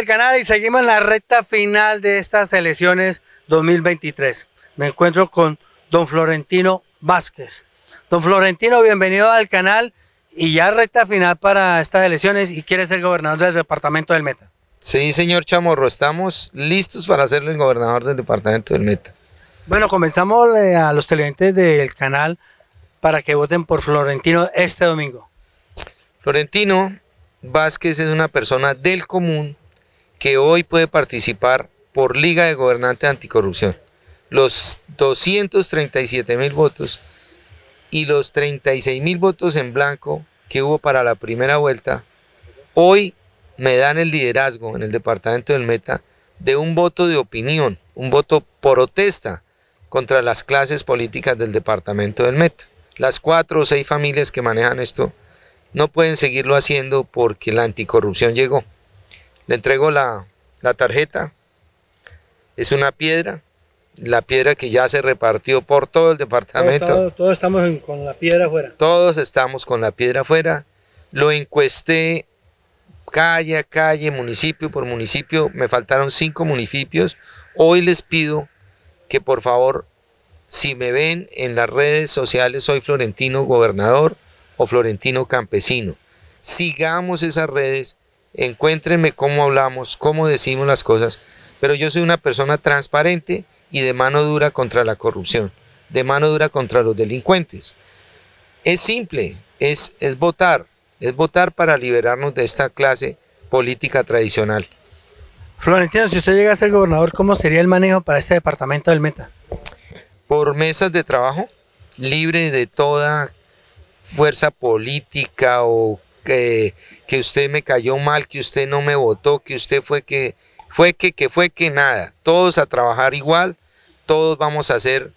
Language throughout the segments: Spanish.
el canal y seguimos en la recta final de estas elecciones 2023. Me encuentro con don Florentino Vázquez. Don Florentino, bienvenido al canal y ya recta final para estas elecciones y quiere ser gobernador del departamento del Meta. Sí, señor Chamorro, estamos listos para ser el gobernador del departamento del Meta. Bueno, comenzamos eh, a los televidentes del canal para que voten por Florentino este domingo. Florentino Vázquez es una persona del común que hoy puede participar por Liga de Gobernantes Anticorrupción. Los 237 mil votos y los 36 mil votos en blanco que hubo para la primera vuelta, hoy me dan el liderazgo en el departamento del Meta de un voto de opinión, un voto protesta contra las clases políticas del departamento del Meta. Las cuatro o seis familias que manejan esto no pueden seguirlo haciendo porque la anticorrupción llegó. Le entrego la, tarjeta. Es una piedra la piedra que ya se repartió por todo el departamento. Todos, estamos con la piedra afuera. Todos estamos con la piedra afuera. Lo encuesté calle a calle, municipio por municipio. Me faltaron cinco municipios. Hoy les pido que por favor, si me ven en las redes sociales, soy Florentino Gobernador o Florentino Campesino. Sigamos esas redes encuéntrenme cómo hablamos, cómo decimos las cosas, pero yo soy una persona transparente y de mano dura contra la corrupción, de mano dura contra los delincuentes. Es simple, es, es votar, es votar para liberarnos de esta clase política tradicional. Florentino, si usted llega a ser gobernador, ¿cómo sería el manejo para este departamento del Meta? Por mesas de trabajo, libre de toda fuerza política o que... Eh, que usted me cayó mal, que usted no me votó, que usted fue que, fue que, que fue que nada. Todos a trabajar igual, todos vamos a hacer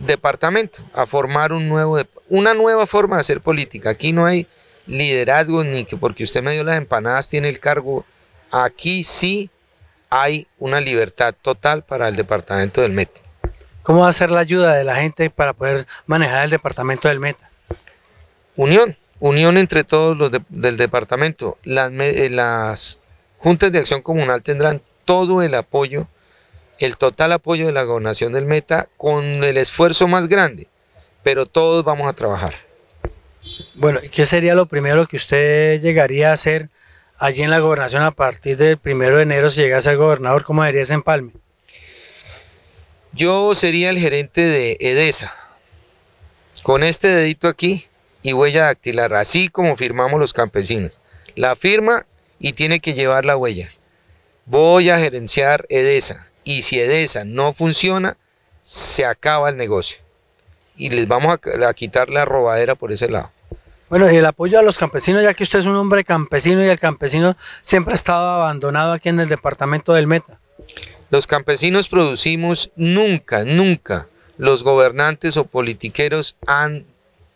departamento, a formar un nuevo, una nueva forma de hacer política. Aquí no hay liderazgo ni que porque usted me dio las empanadas tiene el cargo. Aquí sí hay una libertad total para el departamento del Meta. ¿Cómo va a ser la ayuda de la gente para poder manejar el departamento del Meta? Unión. Unión entre todos los del departamento. Eh, las, juntas de acción comunal tendrán todo el apoyo, el total apoyo de la gobernación del Meta con el esfuerzo más grande, pero todos vamos a trabajar. Bueno, ¿qué sería lo primero que usted llegaría a hacer allí en la gobernación a partir del primero de enero si llegase a gobernador? ¿Cómo sería ese empalme? Yo sería el gerente de EDESA. Con este dedito aquí, y huella dactilar, así como firmamos los campesinos. La firma y tiene que llevar la huella. Voy a gerenciar EDESA y si EDESA no funciona, se acaba el negocio. Y les vamos a, quitar la robadera por ese lado. Bueno, y el apoyo a los campesinos, ya que usted es un hombre campesino y el campesino siempre ha estado abandonado aquí en el departamento del Meta. Los campesinos producimos nunca, nunca. Los gobernantes o politiqueros han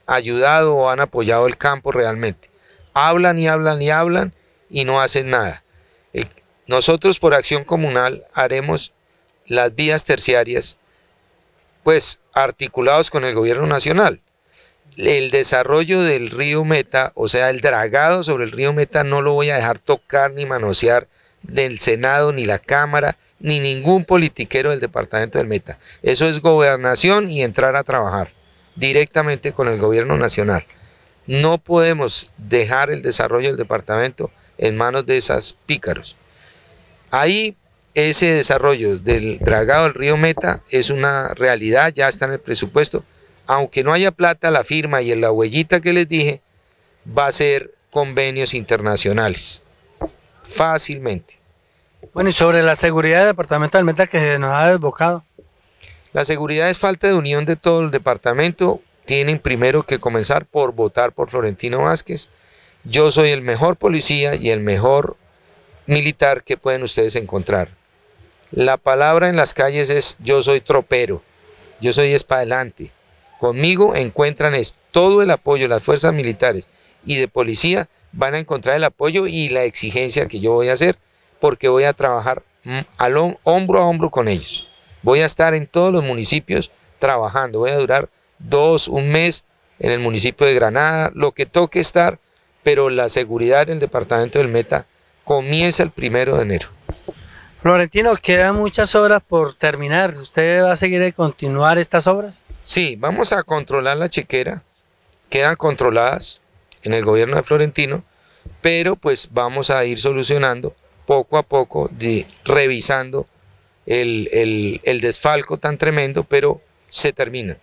ayudado o han apoyado el campo realmente. Hablan y hablan y hablan y no hacen nada. Nosotros por acción comunal haremos las vías terciarias, pues articulados con el gobierno nacional. El desarrollo del río Meta, o sea, el dragado sobre el río Meta, no lo voy a dejar tocar ni manosear del Senado, ni la Cámara, ni ningún politiquero del departamento del Meta. Eso es gobernación y entrar a trabajar directamente con el gobierno nacional. No podemos dejar el desarrollo del departamento en manos de esas pícaros. Ahí ese desarrollo del dragado del río Meta es una realidad, ya está en el presupuesto. Aunque no haya plata, la firma y la huellita que les dije va a ser convenios internacionales, fácilmente. Bueno, y sobre la seguridad departamental, del Meta que nos ha desbocado. La seguridad es falta de unión de todo el departamento. Tienen primero que comenzar por votar por Florentino Vázquez. Yo soy el mejor policía y el mejor militar que pueden ustedes encontrar. La palabra en las calles es yo soy tropero, yo soy espadelante. Conmigo encuentran todo el apoyo, las fuerzas militares y de policía van a encontrar el apoyo y la exigencia que yo voy a hacer porque voy a trabajar mm, hombro a hombro con ellos. Voy a estar en todos los municipios trabajando. Voy a durar dos, un mes en el municipio de Granada, lo que toque estar, pero la seguridad en el departamento del Meta comienza el primero de enero. Florentino, quedan muchas obras por terminar. ¿Usted va a seguir a continuar estas obras? Sí, vamos a controlar la chequera. Quedan controladas en el gobierno de Florentino, pero pues vamos a ir solucionando poco a poco, de, revisando el, desfalco tan tremendo, pero se termina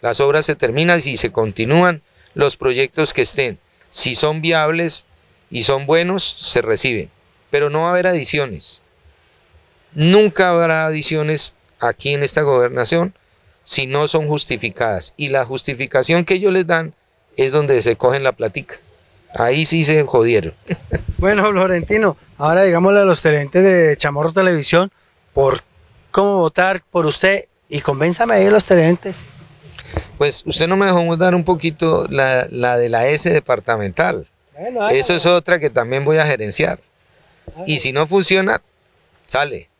Las obras se terminan y se continúan los proyectos que estén. Si son viables y son buenos, se reciben. Pero no va a haber adiciones. Nunca habrá adiciones aquí en esta gobernación si no son justificadas. Y la justificación que ellos les dan es donde se cogen la platica. Ahí sí se jodieron. Bueno, Florentino, ahora digámosle a los televidentes de Chamorro Televisión, por cómo votar por usted y convénzame ahí los televidentes. Pues usted no me dejó dar un poquito la, de la S departamental. Eso es otra que también voy a gerenciar. Y si no funciona, sale.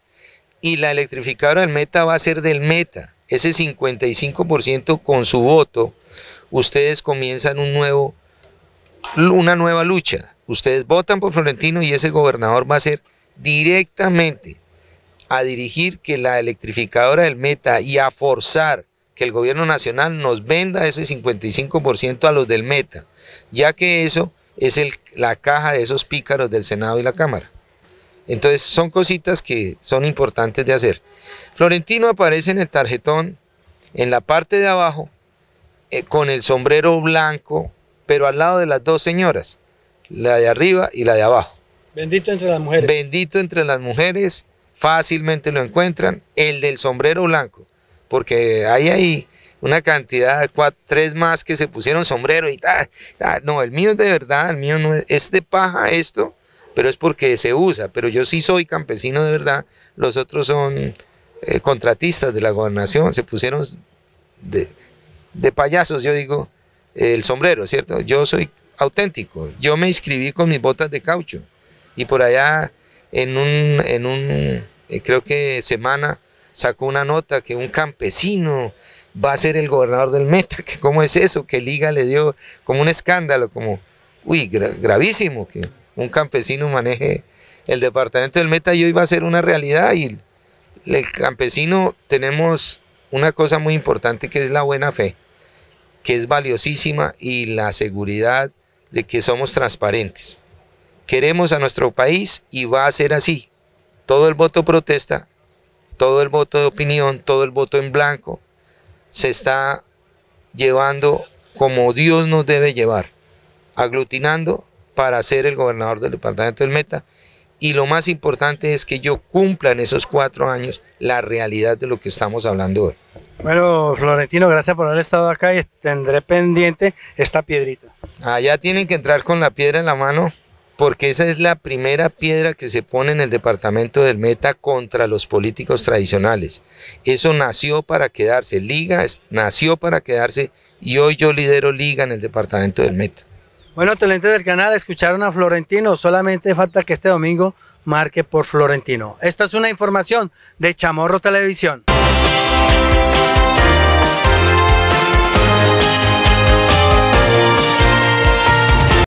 Y la electrificadora del Meta va a ser del Meta. Ese 55% con su voto, ustedes comienzan un nuevo, una nueva lucha. Ustedes votan por Florentino y ese gobernador va a ser directamente a dirigir que la electrificadora del Meta y a forzar que el gobierno nacional nos venda ese 55% a los del Meta, ya que eso es la caja de esos pícaros del Senado y la Cámara. Entonces son cositas que son importantes de hacer. Florentino aparece en el tarjetón, en la parte de abajo, eh, con el sombrero blanco, pero al lado de las dos señoras, la de arriba y la de abajo. Bendito entre las mujeres. Bendito entre las mujeres fácilmente lo encuentran. El del sombrero blanco, porque hay ahí una cantidad tres más que se pusieron sombrero y tal. no, el mío es de verdad, el mío no es, de paja esto, pero es porque se usa. Pero yo sí soy campesino de verdad, los otros son eh, contratistas de la gobernación, se pusieron de, payasos, yo digo, el sombrero, ¿cierto? Yo soy auténtico, yo me inscribí con mis botas de caucho y por allá en un, eh, creo que semana, sacó una nota que un campesino va a ser el gobernador del Meta, que cómo es eso, que Liga le dio como un escándalo, como, uy, gravísimo que un campesino maneje el departamento del Meta y hoy va a ser una realidad y el campesino tenemos una cosa muy importante que es la buena fe, que es valiosísima y la seguridad de que somos transparentes queremos a nuestro país y va a ser así. Todo el voto protesta, todo el voto de opinión, todo el voto en blanco se está llevando como Dios nos debe llevar, aglutinando para ser el gobernador del departamento del Meta. Y lo más importante es que yo cumpla en esos cuatro años la realidad de lo que estamos hablando hoy. Bueno, Florentino, gracias por haber estado acá y tendré pendiente esta piedrita. Allá tienen que entrar con la piedra en la mano porque esa es la primera piedra que se pone en el departamento del Meta contra los políticos tradicionales. Eso nació para quedarse, Liga nació para quedarse y hoy yo lidero Liga en el departamento del Meta. Bueno, lente del canal, escucharon a Florentino, solamente falta que este domingo marque por Florentino. Esta es una información de Chamorro Televisión.